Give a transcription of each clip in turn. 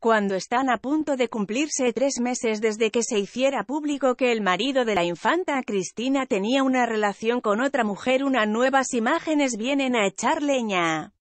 cuando están a punto de cumplirse tres meses desde que se hiciera público que el marido de la infanta Cristina tenía una relación con otra mujer, unas nuevas imágenes vienen a echar leña.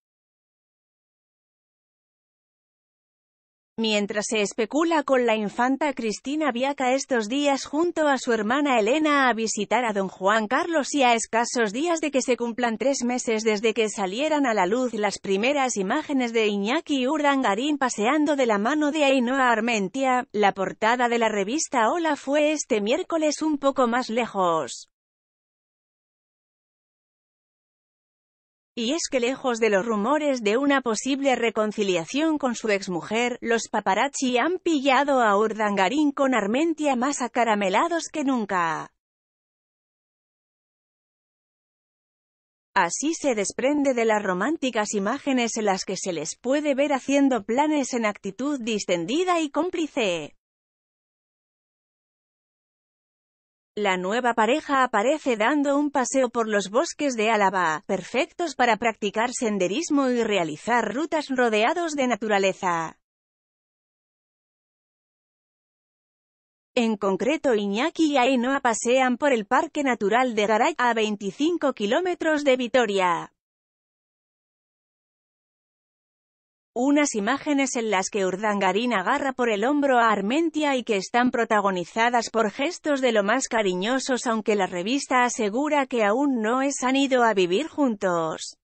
Mientras se especula con la infanta Cristina Viaca estos días junto a su hermana Elena a visitar a don Juan Carlos y a escasos días de que se cumplan tres meses desde que salieran a la luz las primeras imágenes de Iñaki Urdangarín paseando de la mano de Ainhoa Armentia, la portada de la revista Hola fue este miércoles un poco más lejos. Y es que lejos de los rumores de una posible reconciliación con su exmujer, los paparazzi han pillado a Urdangarín con Armentia más acaramelados que nunca. Así se desprende de las románticas imágenes en las que se les puede ver haciendo planes en actitud distendida y cómplice. La nueva pareja aparece dando un paseo por los bosques de Álava, perfectos para practicar senderismo y realizar rutas rodeados de naturaleza. En concreto Iñaki y Ainhoa pasean por el Parque Natural de Garay, a 25 kilómetros de Vitoria, Unas imágenes en las que Urdangarín agarra por el hombro a Armentia y que están protagonizadas por gestos de lo más cariñosos aunque la revista asegura que aún no es han ido a vivir juntos.